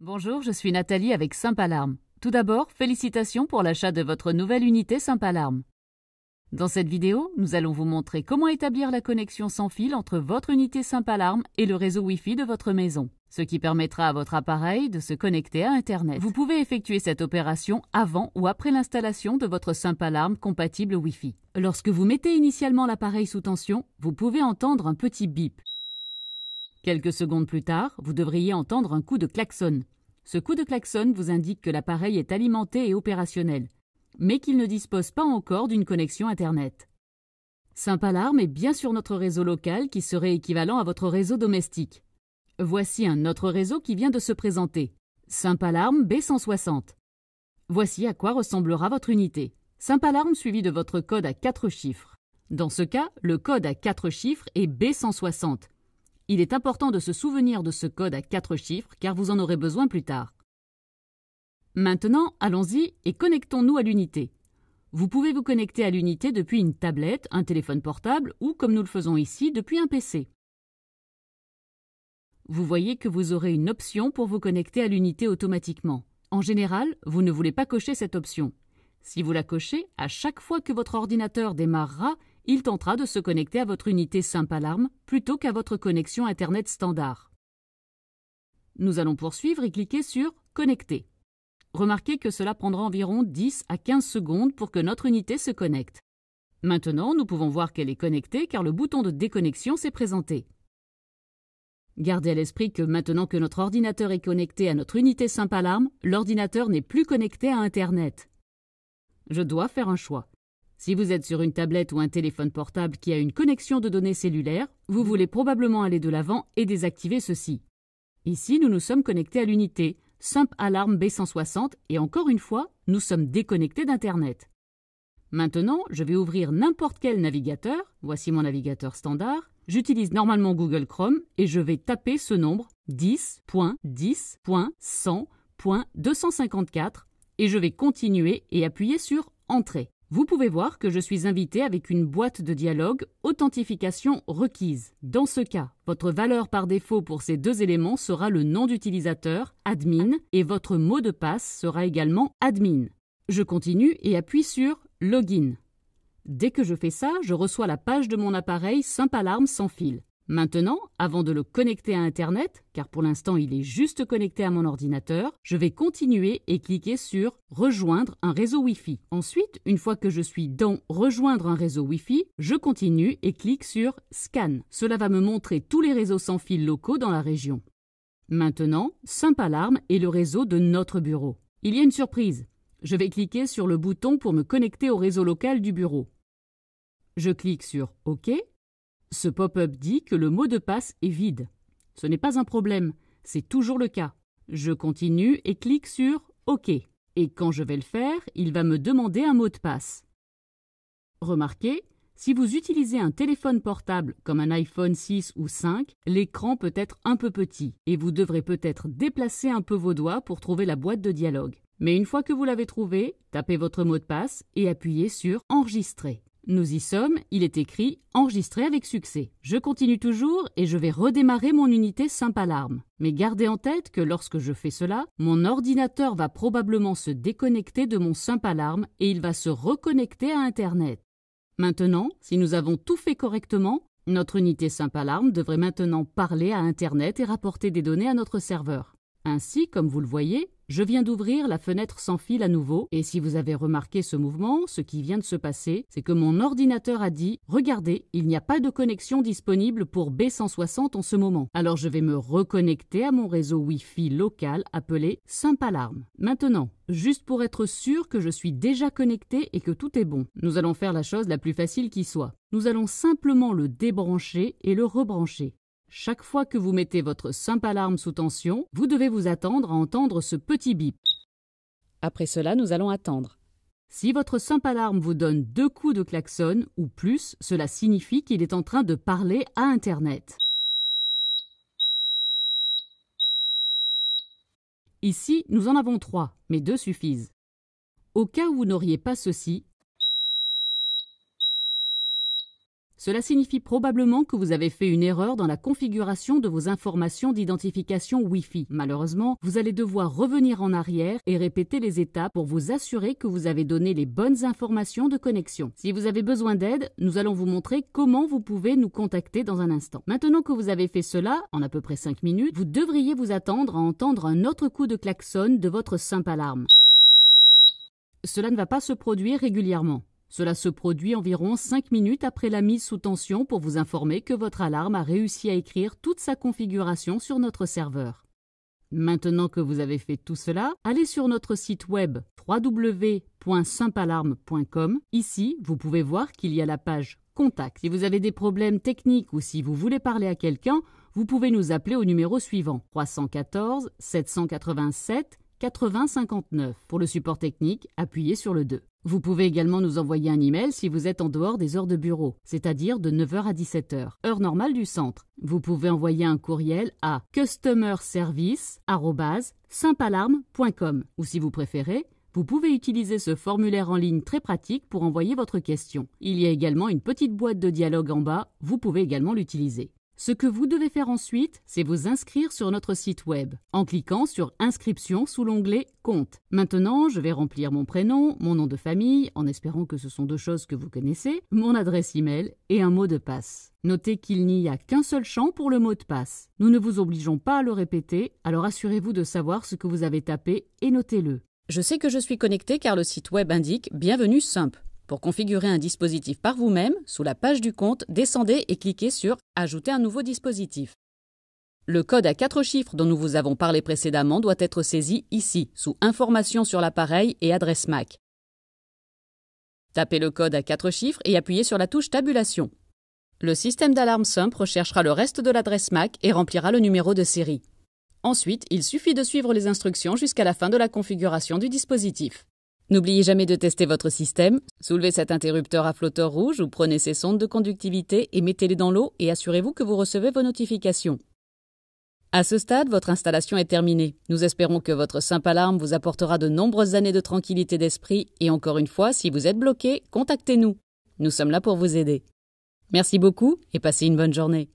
Bonjour, je suis Nathalie avec Saint-Palarme. Tout d'abord, félicitations pour l'achat de votre nouvelle unité Saint-Palarme. Dans cette vidéo, nous allons vous montrer comment établir la connexion sans fil entre votre unité simple alarme et le réseau Wi-Fi de votre maison, ce qui permettra à votre appareil de se connecter à Internet. Vous pouvez effectuer cette opération avant ou après l'installation de votre Simple alarme compatible Wi-Fi. Lorsque vous mettez initialement l'appareil sous tension, vous pouvez entendre un petit bip. Quelques secondes plus tard, vous devriez entendre un coup de klaxon. Ce coup de klaxon vous indique que l'appareil est alimenté et opérationnel mais qu'il ne dispose pas encore d'une connexion Internet. Saint-Palarme est bien sûr notre réseau local qui serait équivalent à votre réseau domestique. Voici un autre réseau qui vient de se présenter. saint B160. Voici à quoi ressemblera votre unité. Saint-Palarme suivi de votre code à 4 chiffres. Dans ce cas, le code à 4 chiffres est B160. Il est important de se souvenir de ce code à 4 chiffres car vous en aurez besoin plus tard. Maintenant, allons-y et connectons-nous à l'unité. Vous pouvez vous connecter à l'unité depuis une tablette, un téléphone portable ou, comme nous le faisons ici, depuis un PC. Vous voyez que vous aurez une option pour vous connecter à l'unité automatiquement. En général, vous ne voulez pas cocher cette option. Si vous la cochez, à chaque fois que votre ordinateur démarrera, il tentera de se connecter à votre unité simple alarme plutôt qu'à votre connexion Internet standard. Nous allons poursuivre et cliquer sur Connecter. Remarquez que cela prendra environ 10 à 15 secondes pour que notre unité se connecte. Maintenant, nous pouvons voir qu'elle est connectée car le bouton de déconnexion s'est présenté. Gardez à l'esprit que maintenant que notre ordinateur est connecté à notre unité Sympalarme, l'ordinateur n'est plus connecté à Internet. Je dois faire un choix. Si vous êtes sur une tablette ou un téléphone portable qui a une connexion de données cellulaires, vous voulez probablement aller de l'avant et désactiver ceci. Ici, nous nous sommes connectés à l'unité, simple alarme B160 et encore une fois, nous sommes déconnectés d'Internet. Maintenant, je vais ouvrir n'importe quel navigateur. Voici mon navigateur standard. J'utilise normalement Google Chrome et je vais taper ce nombre 10.10.100.254 et je vais continuer et appuyer sur Entrée. Vous pouvez voir que je suis invité avec une boîte de dialogue Authentification requise. Dans ce cas, votre valeur par défaut pour ces deux éléments sera le nom d'utilisateur, admin, et votre mot de passe sera également admin. Je continue et appuie sur Login. Dès que je fais ça, je reçois la page de mon appareil alarme sans fil. Maintenant, avant de le connecter à Internet, car pour l'instant il est juste connecté à mon ordinateur, je vais continuer et cliquer sur Rejoindre un réseau Wi-Fi. Ensuite, une fois que je suis dans Rejoindre un réseau Wi-Fi, je continue et clique sur Scan. Cela va me montrer tous les réseaux sans fil locaux dans la région. Maintenant, Alarme est le réseau de notre bureau. Il y a une surprise. Je vais cliquer sur le bouton pour me connecter au réseau local du bureau. Je clique sur OK ce pop-up dit que le mot de passe est vide. Ce n'est pas un problème, c'est toujours le cas. Je continue et clique sur OK. Et quand je vais le faire, il va me demander un mot de passe. Remarquez, si vous utilisez un téléphone portable comme un iPhone 6 ou 5, l'écran peut être un peu petit et vous devrez peut-être déplacer un peu vos doigts pour trouver la boîte de dialogue. Mais une fois que vous l'avez trouvé, tapez votre mot de passe et appuyez sur Enregistrer. Nous y sommes, il est écrit enregistré avec succès. Je continue toujours et je vais redémarrer mon unité Saint-Palarme. Mais gardez en tête que lorsque je fais cela, mon ordinateur va probablement se déconnecter de mon Saint-Palarme et il va se reconnecter à Internet. Maintenant, si nous avons tout fait correctement, notre unité Saint-Palarme devrait maintenant parler à Internet et rapporter des données à notre serveur. Ainsi, comme vous le voyez, je viens d'ouvrir la fenêtre sans fil à nouveau, et si vous avez remarqué ce mouvement, ce qui vient de se passer, c'est que mon ordinateur a dit « Regardez, il n'y a pas de connexion disponible pour B160 en ce moment. Alors je vais me reconnecter à mon réseau Wi-Fi local appelé Alarm. Maintenant, juste pour être sûr que je suis déjà connecté et que tout est bon. Nous allons faire la chose la plus facile qui soit. Nous allons simplement le débrancher et le rebrancher. Chaque fois que vous mettez votre simple alarme sous tension, vous devez vous attendre à entendre ce petit bip. Après cela, nous allons attendre. Si votre simple alarme vous donne deux coups de klaxon ou plus, cela signifie qu'il est en train de parler à Internet. Ici, nous en avons trois, mais deux suffisent. Au cas où vous n'auriez pas ceci, Cela signifie probablement que vous avez fait une erreur dans la configuration de vos informations d'identification Wi-Fi. Malheureusement, vous allez devoir revenir en arrière et répéter les étapes pour vous assurer que vous avez donné les bonnes informations de connexion. Si vous avez besoin d'aide, nous allons vous montrer comment vous pouvez nous contacter dans un instant. Maintenant que vous avez fait cela, en à peu près 5 minutes, vous devriez vous attendre à entendre un autre coup de klaxon de votre simple alarme. Cela ne va pas se produire régulièrement. Cela se produit environ 5 minutes après la mise sous tension pour vous informer que votre alarme a réussi à écrire toute sa configuration sur notre serveur. Maintenant que vous avez fait tout cela, allez sur notre site web www.simpalarme.com. Ici, vous pouvez voir qu'il y a la page Contact. Si vous avez des problèmes techniques ou si vous voulez parler à quelqu'un, vous pouvez nous appeler au numéro suivant 314 787 8059. Pour le support technique, appuyez sur le 2. Vous pouvez également nous envoyer un email si vous êtes en dehors des heures de bureau, c'est-à-dire de 9h à 17h, heure normale du centre. Vous pouvez envoyer un courriel à customerservice.simpalarme.com. ou si vous préférez, vous pouvez utiliser ce formulaire en ligne très pratique pour envoyer votre question. Il y a également une petite boîte de dialogue en bas, vous pouvez également l'utiliser. Ce que vous devez faire ensuite, c'est vous inscrire sur notre site web en cliquant sur Inscription sous l'onglet Compte. Maintenant, je vais remplir mon prénom, mon nom de famille, en espérant que ce sont deux choses que vous connaissez, mon adresse email et un mot de passe. Notez qu'il n'y a qu'un seul champ pour le mot de passe. Nous ne vous obligeons pas à le répéter, alors assurez-vous de savoir ce que vous avez tapé et notez-le. Je sais que je suis connecté car le site web indique Bienvenue simple. Pour configurer un dispositif par vous-même, sous la page du compte, descendez et cliquez sur Ajouter un nouveau dispositif. Le code à quatre chiffres dont nous vous avons parlé précédemment doit être saisi ici, sous Informations sur l'appareil et adresse MAC. Tapez le code à quatre chiffres et appuyez sur la touche Tabulation. Le système d'alarme SUMP recherchera le reste de l'adresse MAC et remplira le numéro de série. Ensuite, il suffit de suivre les instructions jusqu'à la fin de la configuration du dispositif. N'oubliez jamais de tester votre système, soulevez cet interrupteur à flotteur rouge ou prenez ces sondes de conductivité et mettez-les dans l'eau et assurez-vous que vous recevez vos notifications. À ce stade, votre installation est terminée. Nous espérons que votre simple alarme vous apportera de nombreuses années de tranquillité d'esprit et encore une fois, si vous êtes bloqué, contactez-nous. Nous sommes là pour vous aider. Merci beaucoup et passez une bonne journée.